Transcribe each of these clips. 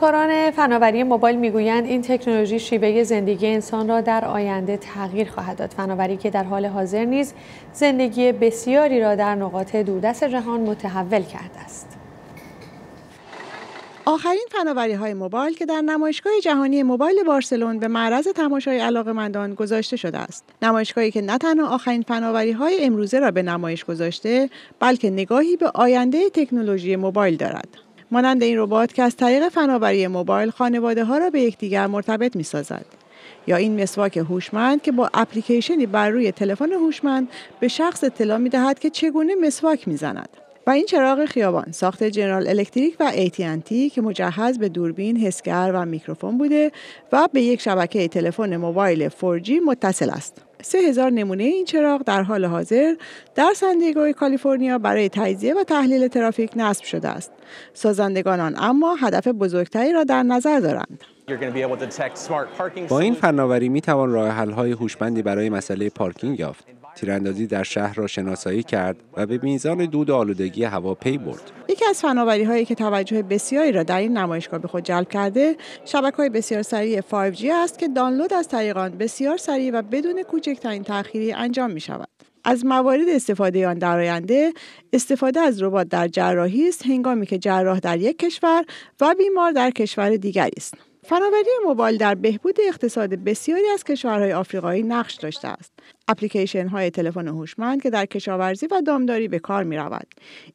کاران فناوری موبایل میگویند این تکنولوژی شیوه زندگی انسان را در آینده تغییر خواهد داد فناوری که در حال حاضر نیز زندگی بسیاری را در نقاط دوردست جهان متحول کرده است آخرین فناوری های موبایل که در نمایشگاه جهانی موبایل بارسلون به معرض تماشای مندان گذاشته شده است. نمایشگاهی که نه تنها آخرین فناوری های امروزه را به نمایش گذاشته، بلکه نگاهی به آینده تکنولوژی موبایل دارد. مانند این ربات که از طریق فناوری موبایل خانواده ها را به یکدیگر مرتبط می سازد. یا این مسواک هوشمند که با اپلیکیشنی بر روی تلفن هوشمند به شخص اطلاع می دهد که چگونه مسواک می زند. و این چراغ خیابان ساخت جنرال الکتریک و انتی که مجهز به دوربین، حسگر و میکروفون بوده و به یک شبکه تلفن موبایل 4G متصل است. هزار نمونه این چراغ در حال حاضر در سندیگوی کالیفرنیا برای تجزیه و تحلیل ترافیک نصب شده است. سازندگان آن اما هدف بزرگتری را در نظر دارند. با این فناوری می توان راه حل های هوشمندی برای مسئله پارکینگ یافت. تیراندازی در شهر را شناسایی کرد و به میزان دود آلودگی هوا پی برد. یکی از فناوری هایی که توجه بسیاری را در این نمایشگاه به خود جلب کرده شبکه های بسیار سریع 5G است که دانلود از طریق آن بسیار سریع و بدون کوچکترین تأخیری انجام می شود. از موارد استفاده آن در آینده استفاده از ربات در جراحی است هنگامی که جراح در یک کشور و بیمار در کشور دیگری است. فناوری موبایل در بهبود اقتصاد بسیاری از کشورهای آفریقایی نقش داشته است. اپلیکیشن های تلفن هوشمند که در کشاورزی و دامداری به کار می رود.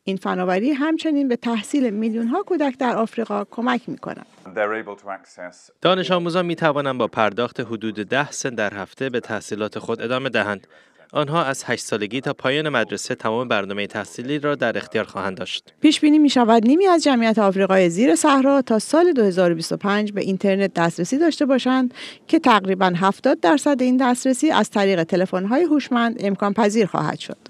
این فناوری همچنین به تحصیل میلیون ها کودک در آفریقا کمک می کند. دانش آموزان می توانند با پرداخت حدود 10 سنت در هفته به تحصیلات خود ادامه دهند. آنها از 8 سالگی تا پایان مدرسه تمام برنامه تحصیلی را در اختیار خواهند داشت. پیش بینی می شود نیمی از جمعیت آفریقای زیر صحرا تا سال 2025 به اینترنت دسترسی داشته باشند که تقریبا 70 درصد این دسترسی از طریق تلفن‌های هوشمند امکان پذیر خواهد شد.